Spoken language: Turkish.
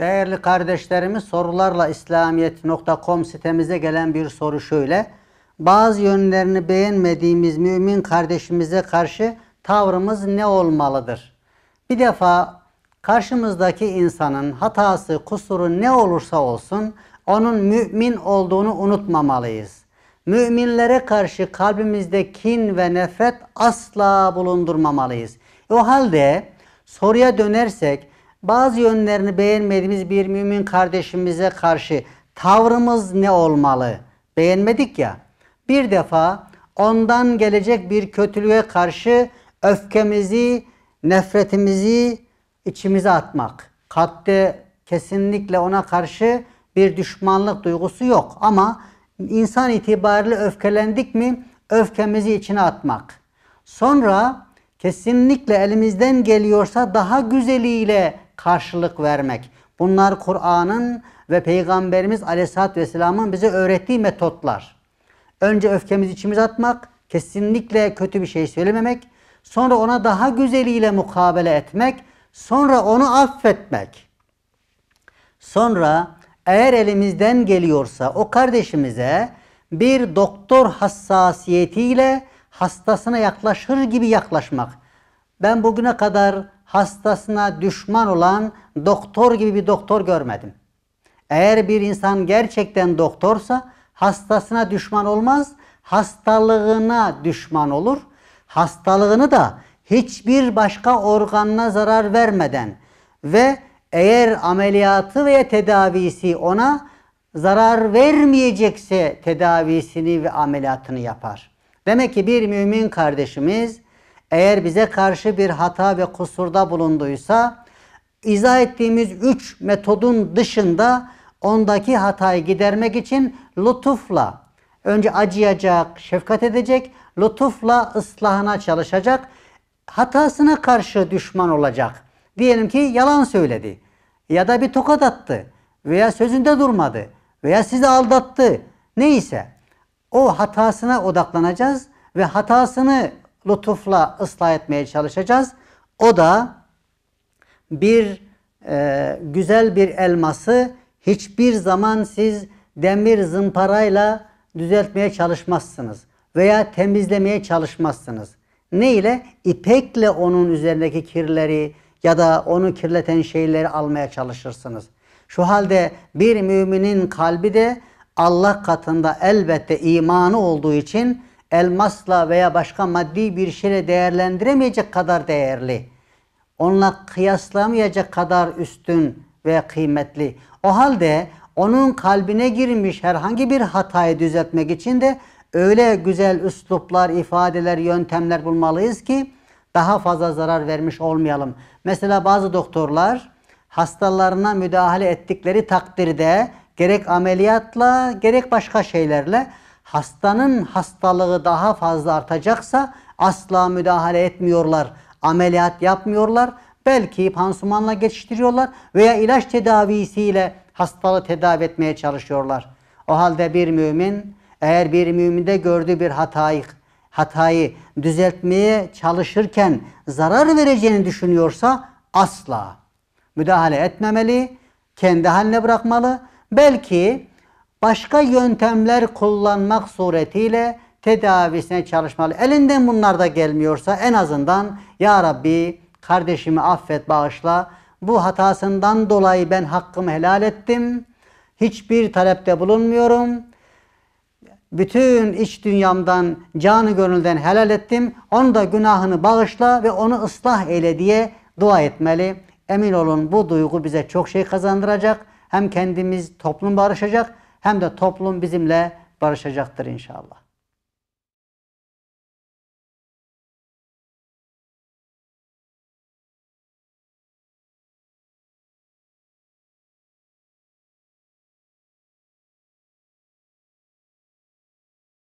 Değerli kardeşlerimiz sorularla İslamiyet.com sitemize gelen bir soru şöyle. Bazı yönlerini beğenmediğimiz mümin kardeşimize karşı tavrımız ne olmalıdır? Bir defa karşımızdaki insanın hatası, kusuru ne olursa olsun onun mümin olduğunu unutmamalıyız. Müminlere karşı kalbimizde kin ve nefret asla bulundurmamalıyız. O halde soruya dönersek bazı yönlerini beğenmediğimiz bir mümin kardeşimize karşı tavrımız ne olmalı? Beğenmedik ya. Bir defa ondan gelecek bir kötülüğe karşı öfkemizi, nefretimizi içimize atmak. Katte kesinlikle ona karşı bir düşmanlık duygusu yok ama insan itibariyle öfkelendik mi öfkemizi içine atmak. Sonra kesinlikle elimizden geliyorsa daha güzeliyle karşılık vermek. Bunlar Kur'an'ın ve Peygamberimiz Aleyhisselatü Vesselam'ın bize öğrettiği metotlar. Önce öfkemizi içimize atmak, kesinlikle kötü bir şey söylememek, sonra ona daha güzeliyle mukabele etmek, sonra onu affetmek. Sonra eğer elimizden geliyorsa o kardeşimize bir doktor hassasiyetiyle hastasına yaklaşır gibi yaklaşmak. Ben bugüne kadar hastasına düşman olan doktor gibi bir doktor görmedim. Eğer bir insan gerçekten doktorsa hastasına düşman olmaz, hastalığına düşman olur. Hastalığını da hiçbir başka organına zarar vermeden ve eğer ameliyatı veya tedavisi ona zarar vermeyecekse tedavisini ve ameliyatını yapar. Demek ki bir mümin kardeşimiz eğer bize karşı bir hata ve kusurda bulunduysa izah ettiğimiz üç metodun dışında ondaki hatayı gidermek için lütufla önce acıyacak, şefkat edecek, lütufla ıslahına çalışacak, hatasına karşı düşman olacak. Diyelim ki yalan söyledi ya da bir tokat attı veya sözünde durmadı veya sizi aldattı. Neyse o hatasına odaklanacağız ve hatasını lütufla ıslah etmeye çalışacağız. O da bir e, güzel bir elması hiçbir zaman siz demir zımparayla düzeltmeye çalışmazsınız veya temizlemeye çalışmazsınız. Ne ile? İpekle onun üzerindeki kirleri ya da onu kirleten şeyleri almaya çalışırsınız. Şu halde bir müminin kalbi de Allah katında elbette imanı olduğu için elmasla veya başka maddi bir şeyle değerlendiremeyecek kadar değerli. Onunla kıyaslamayacak kadar üstün ve kıymetli. O halde onun kalbine girmiş herhangi bir hatayı düzeltmek için de öyle güzel üsluplar, ifadeler, yöntemler bulmalıyız ki daha fazla zarar vermiş olmayalım. Mesela bazı doktorlar hastalarına müdahale ettikleri takdirde gerek ameliyatla gerek başka şeylerle hastanın hastalığı daha fazla artacaksa asla müdahale etmiyorlar. Ameliyat yapmıyorlar. Belki pansumanla geçiştiriyorlar veya ilaç tedavisiyle hastalığı tedavi etmeye çalışıyorlar. O halde bir mümin eğer bir müminde gördüğü bir hatayı, hatayı düzeltmeye çalışırken zarar vereceğini düşünüyorsa asla müdahale etmemeli, kendi haline bırakmalı. Belki başka yöntemler kullanmak suretiyle tedavisine çalışmalı. Elinden bunlar da gelmiyorsa en azından Ya Rabbi kardeşimi affet bağışla. Bu hatasından dolayı ben hakkımı helal ettim. Hiçbir talepte bulunmuyorum. Bütün iç dünyamdan, canı gönülden helal ettim. Onu da günahını bağışla ve onu ıslah eyle diye dua etmeli. Emin olun bu duygu bize çok şey kazandıracak. Hem kendimiz toplum barışacak həm də toplum bizimlə barışacaqdır inşallah.